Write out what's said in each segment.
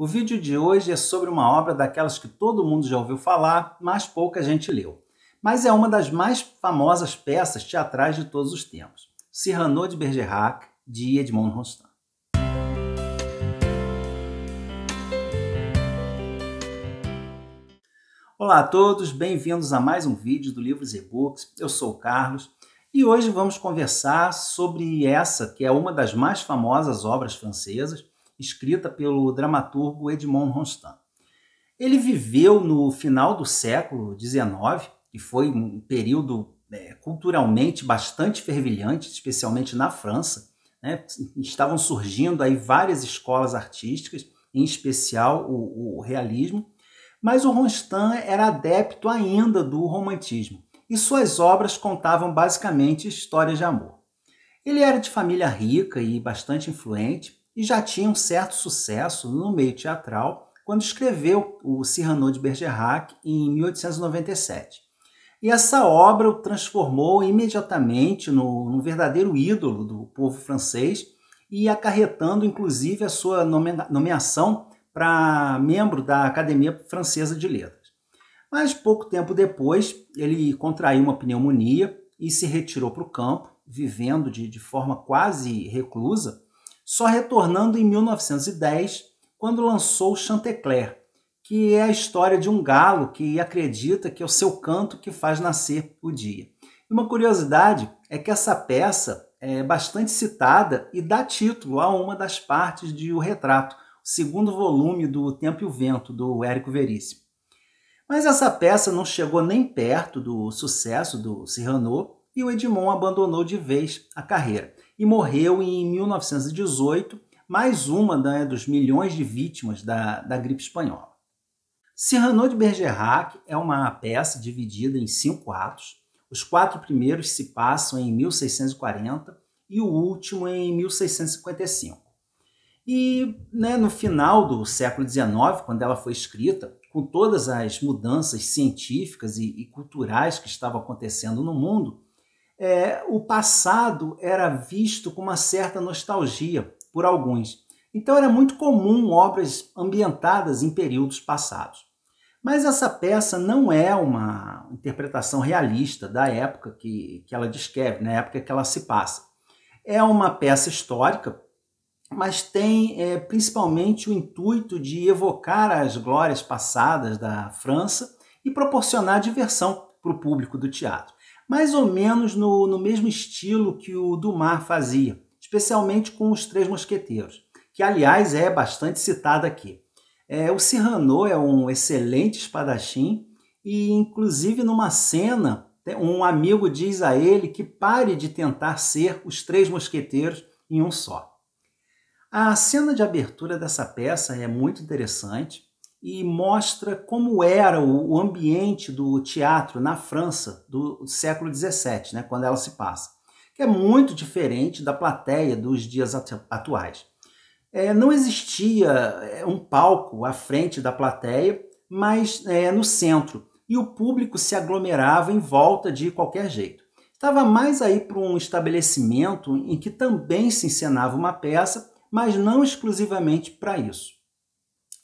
O vídeo de hoje é sobre uma obra daquelas que todo mundo já ouviu falar, mas pouca gente leu. Mas é uma das mais famosas peças teatrais de todos os tempos. Cyrano de Bergerac, de Edmond Rostand. Olá a todos, bem-vindos a mais um vídeo do Livros e Books. Eu sou o Carlos e hoje vamos conversar sobre essa, que é uma das mais famosas obras francesas, escrita pelo dramaturgo Edmond Rostand. Ele viveu no final do século XIX, que foi um período é, culturalmente bastante fervilhante, especialmente na França. Né? Estavam surgindo aí várias escolas artísticas, em especial o, o realismo, mas o Rostand era adepto ainda do romantismo e suas obras contavam basicamente histórias de amor. Ele era de família rica e bastante influente, e já tinha um certo sucesso no meio teatral quando escreveu o Cyrano de Bergerac em 1897. E essa obra o transformou imediatamente no, verdadeiro ídolo do povo francês e acarretando inclusive a sua nomeação para membro da Academia Francesa de Letras. Mas pouco tempo depois, ele contraiu uma pneumonia e se retirou para o campo, vivendo de, de forma quase reclusa, só retornando em 1910, quando lançou Chantecler, que é a história de um galo que acredita que é o seu canto que faz nascer o dia. uma curiosidade é que essa peça é bastante citada e dá título a uma das partes de O Retrato, o segundo volume do Tempo e o Vento, do Érico Veríssimo. Mas essa peça não chegou nem perto do sucesso do Cyrano e o Edmond abandonou de vez a carreira e morreu em 1918, mais uma né, dos milhões de vítimas da, da gripe espanhola. Cyrano de Bergerac é uma peça dividida em cinco atos. Os quatro primeiros se passam em 1640 e o último em 1655. E né, no final do século XIX, quando ela foi escrita, com todas as mudanças científicas e, e culturais que estavam acontecendo no mundo, é, o passado era visto com uma certa nostalgia por alguns. Então era muito comum obras ambientadas em períodos passados. Mas essa peça não é uma interpretação realista da época que, que ela descreve, na época que ela se passa. É uma peça histórica, mas tem é, principalmente o intuito de evocar as glórias passadas da França e proporcionar diversão para o público do teatro mais ou menos no, no mesmo estilo que o Dumas fazia, especialmente com os Três Mosqueteiros, que aliás é bastante citado aqui. É, o Cyrano é um excelente espadachim e, inclusive, numa cena, um amigo diz a ele que pare de tentar ser os Três Mosqueteiros em um só. A cena de abertura dessa peça é muito interessante e mostra como era o ambiente do teatro na França do século XVII, né, quando ela se passa, que é muito diferente da plateia dos dias atuais. É, não existia é, um palco à frente da plateia, mas é, no centro, e o público se aglomerava em volta de qualquer jeito. Estava mais aí para um estabelecimento em que também se encenava uma peça, mas não exclusivamente para isso.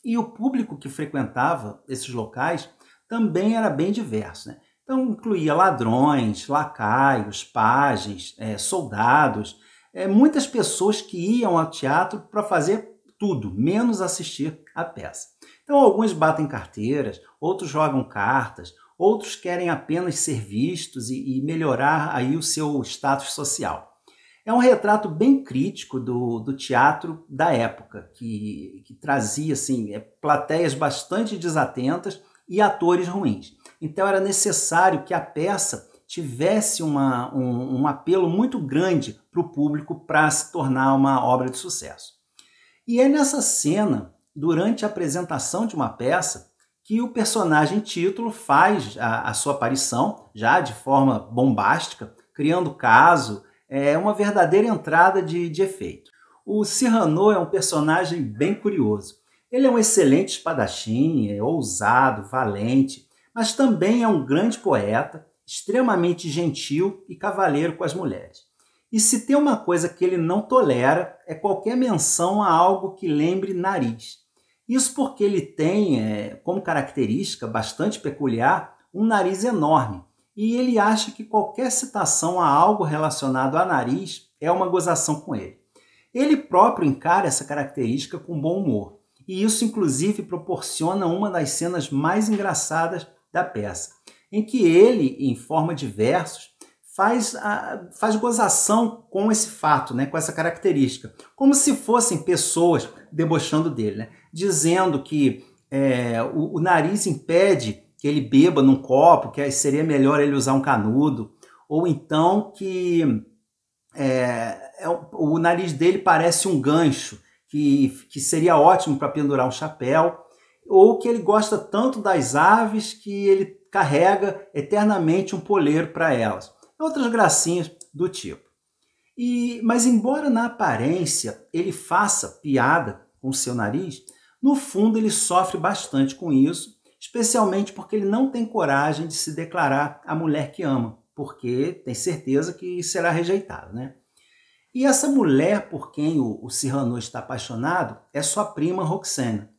E o público que frequentava esses locais também era bem diverso. Né? Então, incluía ladrões, lacaios, pajens, é, soldados, é, muitas pessoas que iam ao teatro para fazer tudo, menos assistir a peça. Então, alguns batem carteiras, outros jogam cartas, outros querem apenas ser vistos e, e melhorar aí o seu status social. É um retrato bem crítico do, do teatro da época, que, que trazia assim, é, plateias bastante desatentas e atores ruins. Então era necessário que a peça tivesse uma, um, um apelo muito grande para o público para se tornar uma obra de sucesso. E é nessa cena, durante a apresentação de uma peça, que o personagem título faz a, a sua aparição, já de forma bombástica, criando caso é uma verdadeira entrada de, de efeito. O Cyrano é um personagem bem curioso. Ele é um excelente espadachim, é ousado, valente, mas também é um grande poeta, extremamente gentil e cavalheiro com as mulheres. E se tem uma coisa que ele não tolera é qualquer menção a algo que lembre nariz. Isso porque ele tem é, como característica bastante peculiar um nariz enorme, e ele acha que qualquer citação a algo relacionado a nariz é uma gozação com ele. Ele próprio encara essa característica com bom humor, e isso inclusive proporciona uma das cenas mais engraçadas da peça, em que ele, em forma de versos, faz, a, faz gozação com esse fato, né, com essa característica, como se fossem pessoas debochando dele, né, dizendo que é, o, o nariz impede que ele beba num copo, que seria melhor ele usar um canudo, ou então que é, é o nariz dele parece um gancho, que, que seria ótimo para pendurar um chapéu, ou que ele gosta tanto das aves que ele carrega eternamente um poleiro para elas. Outras gracinhas do tipo. E, mas embora na aparência ele faça piada com seu nariz, no fundo ele sofre bastante com isso especialmente porque ele não tem coragem de se declarar à mulher que ama, porque tem certeza que será rejeitado, né? E essa mulher por quem o, o Cyrano está apaixonado é sua prima Roxana.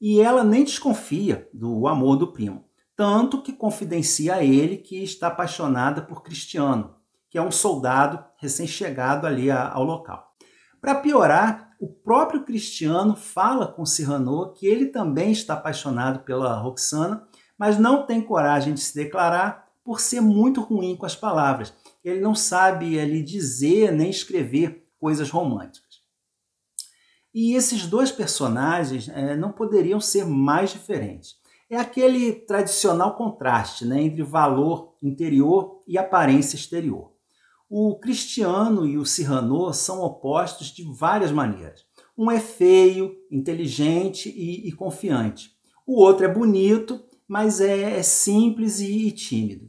E ela nem desconfia do amor do primo, tanto que confidencia a ele que está apaixonada por Cristiano, que é um soldado recém-chegado ali ao local. Para piorar, o próprio Cristiano fala com Cyrano que ele também está apaixonado pela Roxana, mas não tem coragem de se declarar por ser muito ruim com as palavras. Ele não sabe ali dizer nem escrever coisas românticas. E esses dois personagens é, não poderiam ser mais diferentes. É aquele tradicional contraste né, entre valor interior e aparência exterior. O cristiano e o Cyrano são opostos de várias maneiras. Um é feio, inteligente e, e confiante. O outro é bonito, mas é, é simples e, e, tímido.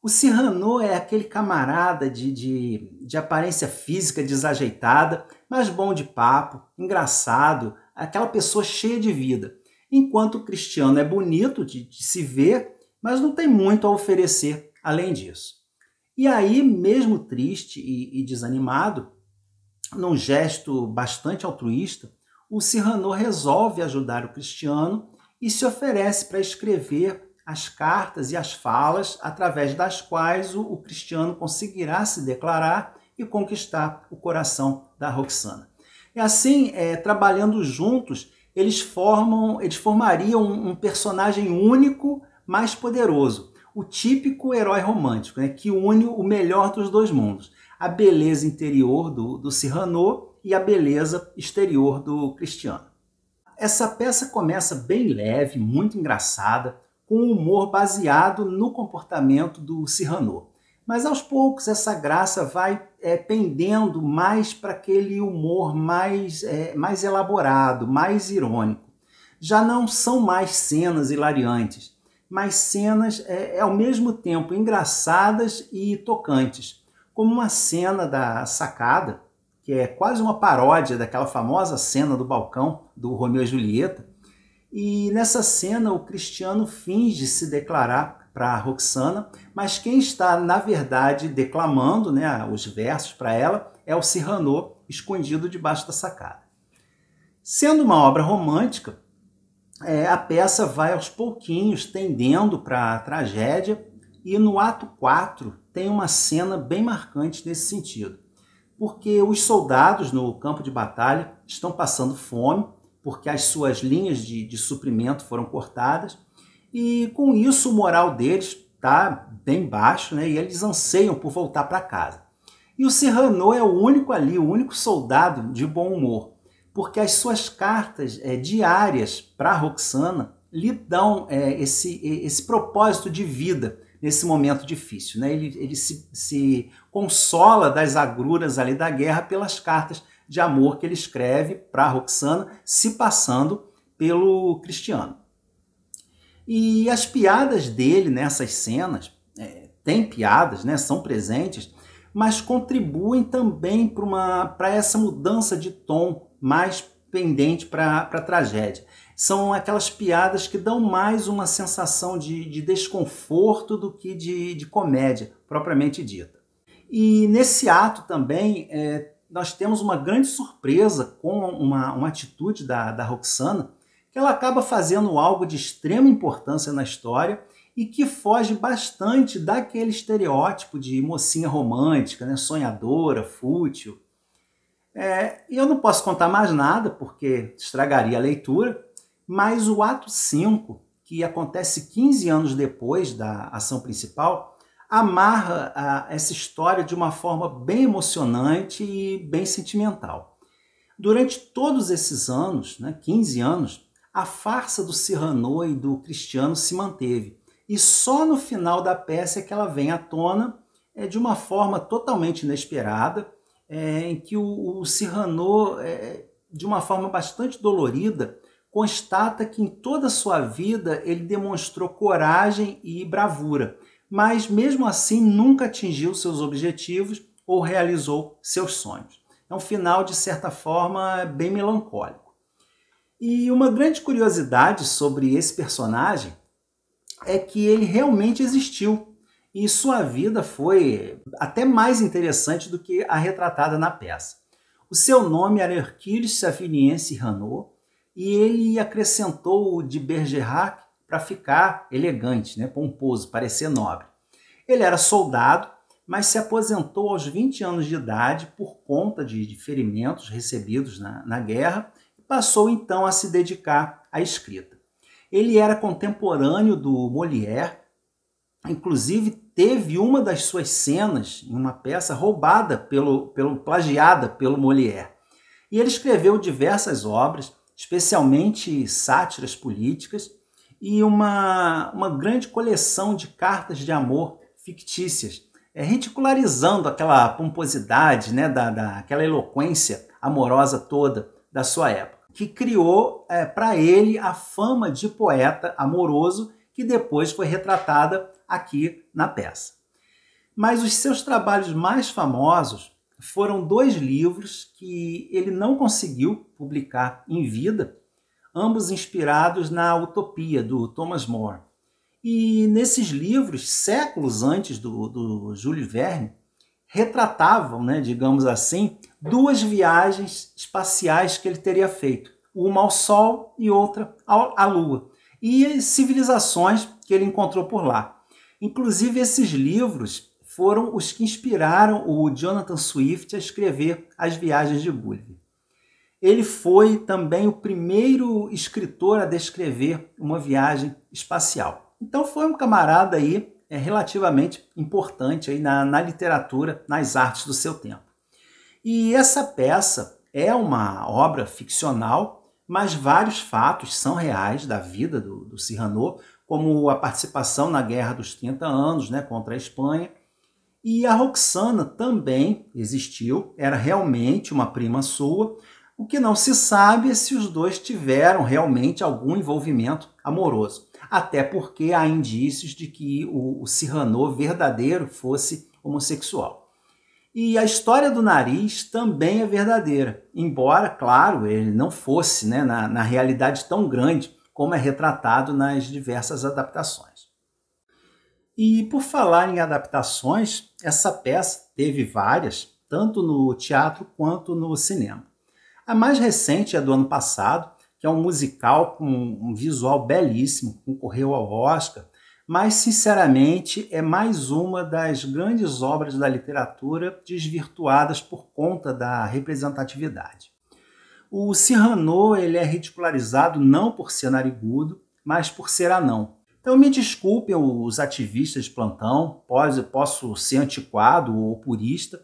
O Cyrano é aquele camarada de, de, de aparência física desajeitada, mas bom de papo, engraçado, aquela pessoa cheia de vida. Enquanto o cristiano é bonito de, de se ver, mas não tem muito a oferecer além disso. E aí, mesmo triste e, e desanimado, num gesto bastante altruísta, o Cyrano resolve ajudar o Cristiano e se oferece para escrever as cartas e as falas através das quais o, o Cristiano conseguirá se declarar e conquistar o coração da Roxana. E assim, é, trabalhando juntos, eles formam, eles formariam um, um personagem único, mais poderoso, o típico herói romântico, né, que une o melhor dos dois mundos. A beleza interior do, do Cyrano e a beleza exterior do Cristiano. Essa peça começa bem leve, muito engraçada, com um humor baseado no comportamento do Cyrano. Mas aos poucos essa graça vai é, pendendo mais para aquele humor mais, é, mais elaborado, mais irônico. Já não são mais cenas hilariantes, mas cenas é, é, ao mesmo tempo engraçadas e tocantes, como uma cena da sacada, que é quase uma paródia daquela famosa cena do balcão do Romeu e Julieta. E nessa cena o Cristiano finge se declarar para a Roxana, mas quem está na verdade declamando, né, os versos para ela é o Cyrano escondido debaixo da sacada. Sendo uma obra romântica, é, a peça vai aos pouquinhos tendendo para a tragédia e no ato 4 tem uma cena bem marcante nesse sentido. Porque os soldados no campo de batalha estão passando fome, porque as suas linhas de, de suprimento foram cortadas, e com isso o moral deles está bem baixo, né? E eles anseiam por voltar para casa. E o Serrano é o único ali, o único soldado de bom humor porque as suas cartas é, diárias para Roxana lhe dão é, esse, esse propósito de vida nesse momento difícil. Né? Ele, ele se, se consola das agruras ali da guerra pelas cartas de amor que ele escreve para Roxana, se passando pelo Cristiano. E as piadas dele nessas cenas, é, tem piadas, né, são presentes, mas contribuem também para essa mudança de tom mais pendente para a tragédia. São aquelas piadas que dão mais uma sensação de, de desconforto do que de, de, comédia, propriamente dita. E nesse ato também é, nós temos uma grande surpresa com uma, uma atitude da, da Roxana, que ela acaba fazendo algo de extrema importância na história e que foge bastante daquele estereótipo de mocinha romântica, né, sonhadora, fútil é, eu não posso contar mais nada, porque estragaria a leitura, mas o ato 5, que acontece 15 anos depois da ação principal, amarra a, ah, essa história de uma forma bem emocionante e bem sentimental. Durante todos esses anos, né, 15 anos, a farsa do Cyrano e do Cristiano se manteve. E só no final da peça é que ela vem à tona é, de uma forma totalmente inesperada, é, em que o, o Cyrano, é, de uma forma bastante dolorida, constata que em toda a sua vida ele demonstrou coragem e bravura, mas mesmo assim nunca atingiu seus objetivos ou realizou seus sonhos. É um final, de certa forma, bem melancólico. E uma grande curiosidade sobre esse personagem é que ele realmente existiu e sua vida foi até mais interessante do que a retratada na peça. O seu nome era Hercules Saviniense Renault e ele acrescentou o de Bergerac para ficar elegante, né, pomposo, parecer nobre. Ele era soldado, mas se aposentou aos 20 anos de idade por conta de, de ferimentos recebidos na, na guerra e passou então a se dedicar à escrita. Ele era contemporâneo do Molière, inclusive teve uma das suas cenas em uma peça roubada pelo, pelo plagiada pelo Molière. E ele escreveu diversas obras, especialmente sátiras políticas e uma, uma grande coleção de cartas de amor fictícias, é, aquela pomposidade, né, da, da, aquela eloquência amorosa toda da sua época, que criou é, para ele a fama de poeta amoroso que depois foi retratada aqui na peça. Mas os seus trabalhos mais famosos foram dois livros que ele não conseguiu publicar em vida, ambos inspirados na Utopia do Thomas More. E nesses livros, séculos antes do, do Júlio Verne, retratavam, né, digamos assim, duas viagens espaciais que ele teria feito, uma ao Sol e outra à Lua, e civilizações que ele encontrou por lá. Inclusive, esses livros foram os que inspiraram o Jonathan Swift a escrever As Viagens de Gulliver. Ele foi também o primeiro escritor a descrever uma viagem espacial. Então foi um camarada aí é, relativamente importante aí na, na literatura, nas artes do seu tempo. E essa peça é uma obra ficcional, mas vários fatos são reais da vida do, do Cyrano, como a participação na Guerra dos 30 Anos né, contra a Espanha. E a Roxana também existiu, era realmente uma prima sua. O que não se sabe é se os dois tiveram realmente algum envolvimento amoroso. Até porque há indícios de que o, o Cyrano verdadeiro fosse homossexual. E a história do nariz também é verdadeira, embora, claro, ele não fosse, né, na, na realidade, tão grande como é retratado nas diversas adaptações. E por falar em adaptações, essa peça teve várias, tanto no teatro quanto no cinema. A mais recente é do ano passado, que é um musical com um visual belíssimo, concorreu ao Oscar, mas sinceramente é mais uma das grandes obras da literatura desvirtuadas por conta da representatividade. O Cyrano ele é ridicularizado não por ser narigudo, mas por ser anão. Então me desculpem os ativistas de plantão, posso, posso ser antiquado ou purista,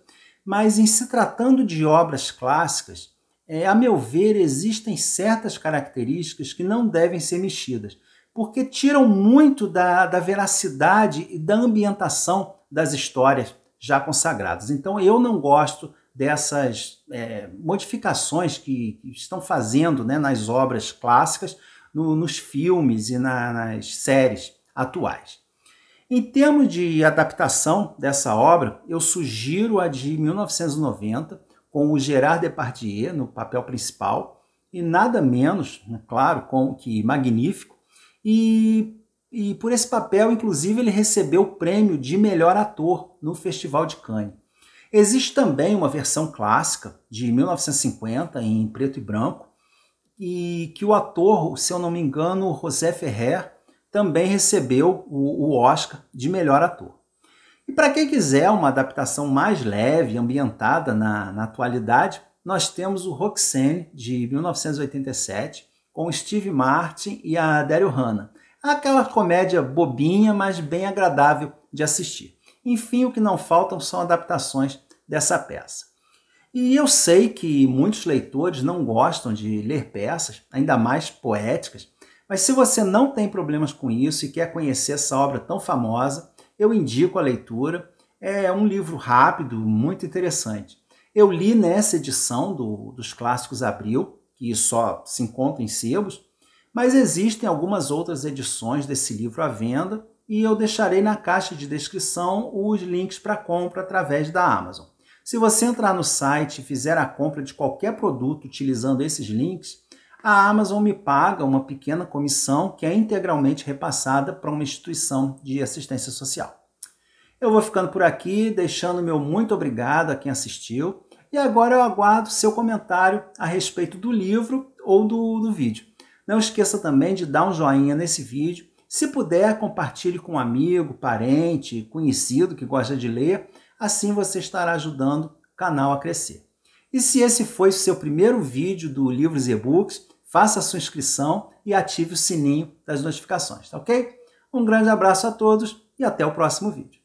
mas em se tratando de obras clássicas, é, a meu ver, existem certas características que não devem ser mexidas, porque tiram muito da, da veracidade e da ambientação das histórias já consagradas. Então eu não gosto dessas é, modificações que, estão fazendo né, nas obras clássicas, no, nos filmes e na, nas séries atuais. Em termos de adaptação dessa obra, eu sugiro a de 1990, com o Gerard Depardieu no papel principal, e nada menos, né, claro, com que magnífico. E, e por esse papel, inclusive, ele recebeu o prêmio de melhor ator no Festival de Cannes. Existe também uma versão clássica de 1950 em preto e branco e que o ator, se eu não me engano, José Ferrer, também recebeu o, Oscar de melhor ator. E para quem quiser uma adaptação mais leve, ambientada na, na atualidade, nós temos o Roxane de 1987 com Steve Martin e a Daryl Hannah. Aquela comédia bobinha, mas bem agradável de assistir. Enfim, o que não faltam são adaptações dessa peça. E eu sei que muitos leitores não gostam de ler peças, ainda mais poéticas, mas se você não tem problemas com isso e quer conhecer essa obra tão famosa, eu indico a leitura. É um livro rápido, muito interessante. Eu li nessa edição do, dos Clássicos Abril, que só se encontra em sebos, mas existem algumas outras edições desse livro à venda e eu deixarei na caixa de descrição os links para compra através da Amazon. Se você entrar no site e fizer a compra de qualquer produto utilizando esses links, a Amazon me paga uma pequena comissão que é integralmente repassada para uma instituição de assistência social. Eu vou ficando por aqui, deixando meu muito obrigado a quem assistiu. E agora eu aguardo seu comentário a respeito do livro ou do, do vídeo. Não esqueça também de dar um joinha nesse vídeo se puder, compartilhe com um amigo, parente, conhecido que gosta de ler, assim você estará ajudando o canal a crescer. E se esse foi o seu primeiro vídeo do Livros e E-Books, faça a sua inscrição e ative o sininho das notificações, tá ok? Um grande abraço a todos e até o próximo vídeo.